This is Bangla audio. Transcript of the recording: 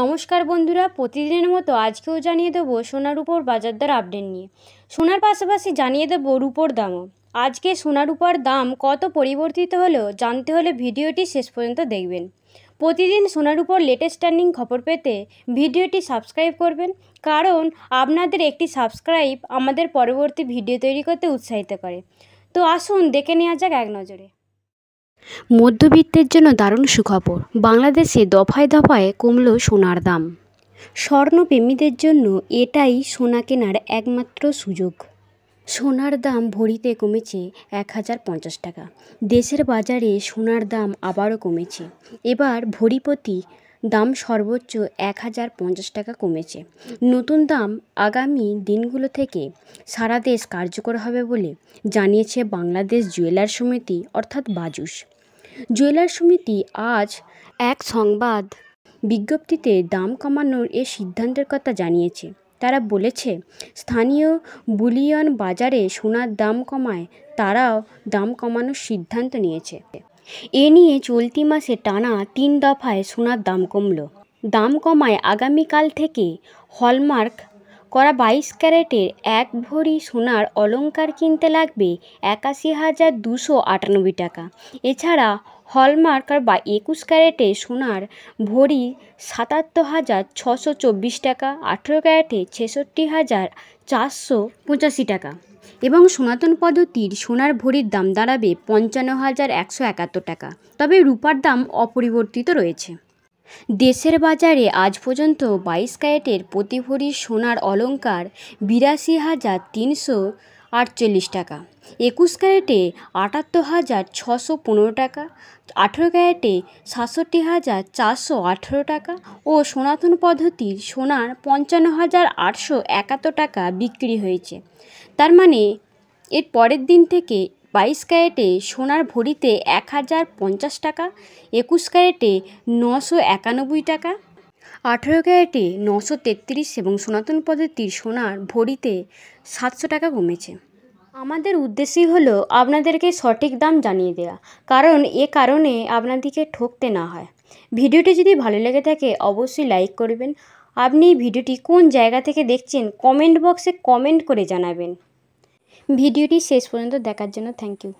নমস্কার বন্ধুরা প্রতিদিনের মতো আজকেও জানিয়ে দেবো সোনার উপর বাজার দর আপডেট নিয়ে সোনার পাশাপাশি জানিয়ে দেবো রুপোর দামও আজকে সোনার উপর দাম কত পরিবর্তিত হলো জানতে হলে ভিডিওটি শেষ পর্যন্ত দেখবেন প্রতিদিন সোনার উপর লেটেস্ট টার্নিং খবর পেতে ভিডিওটি সাবস্ক্রাইব করবেন কারণ আপনাদের একটি সাবস্ক্রাইব আমাদের পরবর্তী ভিডিও তৈরি করতে উৎসাহিত করে তো আসুন দেখে নেওয়া যাক এক নজরে মধ্যবিত্তের জন্য দারুণ সুখবর বাংলাদেশে দফায় দফায় কমল সোনার দাম স্বর্ণপ্রেমীদের জন্য এটাই সোনা কেনার একমাত্র সুযোগ সোনার দাম ভরিতে কমেছে এক হাজার পঞ্চাশ টাকা দেশের বাজারে সোনার দাম আবারও কমেছে এবার ভরিপতি দাম সর্বোচ্চ এক হাজার পঞ্চাশ টাকা কমেছে নতুন দাম আগামী দিনগুলো থেকে সারা দেশ কার্যকর হবে বলে জানিয়েছে বাংলাদেশ জুয়েলার সমিতি অর্থাৎ বাজুস জুয়েলার সমিতি আজ এক সংবাদ বিজ্ঞপ্তিতে দাম কমানোর এ সিদ্ধান্তের কথা জানিয়েছে তারা বলেছে স্থানীয় বুলিয়ন বাজারে সোনার দাম কমায় তারাও দাম কমানোর সিদ্ধান্ত নিয়েছে এ নিয়ে চলতি মাসে টানা তিন দফায় সোনার দাম কমল দাম কমায় আগামীকাল থেকে হলমার্ক করা বাইশ ক্যারেটের এক ভরি সোনার অলঙ্কার কিনতে লাগবে একাশি হাজার দুশো আটানব্বই টাকা এছাড়া হলমার্ক আর বা একুশ ক্যারেটে সোনার ভরি সাতাত্তর হাজার ছশো চব্বিশ টাকা আঠেরো ক্যারেটে ছেষট্টি হাজার চারশো পঁচাশি টাকা এবং সনাতন পদ্ধতির সোনার ভরির দাম দাঁড়াবে পঞ্চান্ন হাজার একশো একাত্তর টাকা তবে রূপার দাম অপরিবর্তিত রয়েছে দেশের বাজারে আজ পর্যন্ত বাইশ ক্যারেটের প্রতি ভরি সোনার অলঙ্কার বিরাশি হাজার তিনশো আটচল্লিশ টাকা একুশ ক্যারেটে আটাত্তর হাজার ছশো পনেরো টাকা আঠেরো ক্যারেটে সাতষট্টি হাজার চারশো আঠেরো টাকা ও সনাতন পদ্ধতির সোনার পঞ্চান্ন হাজার আটশো একাত্তর টাকা বিক্রি হয়েছে তার মানে এর পরের দিন থেকে বাইশ ক্যারেটে সোনার ভরিতে এক হাজার পঞ্চাশ টাকা একুশ ক্যারেটে নশো একানব্বই টাকা আঠেরো ক্যারেটে নশো তেত্রিশ এবং সনাতন পদ্ধতির সোনার ভরিতে সাতশো টাকা কমেছে আমাদের উদ্দেশ্যই হলো আপনাদেরকে সঠিক দাম জানিয়ে দেওয়া কারণ এ কারণে আপনাদেরকে ঠকতে না হয় ভিডিওটি যদি ভালো লেগে থাকে অবশ্যই লাইক করবেন আপনি ভিডিওটি কোন জায়গা থেকে দেখছেন কমেন্ট বক্সে কমেন্ট করে জানাবেন ভিডিওটি শেষ পর্যন্ত দেখার জন্য থ্যাংক ইউ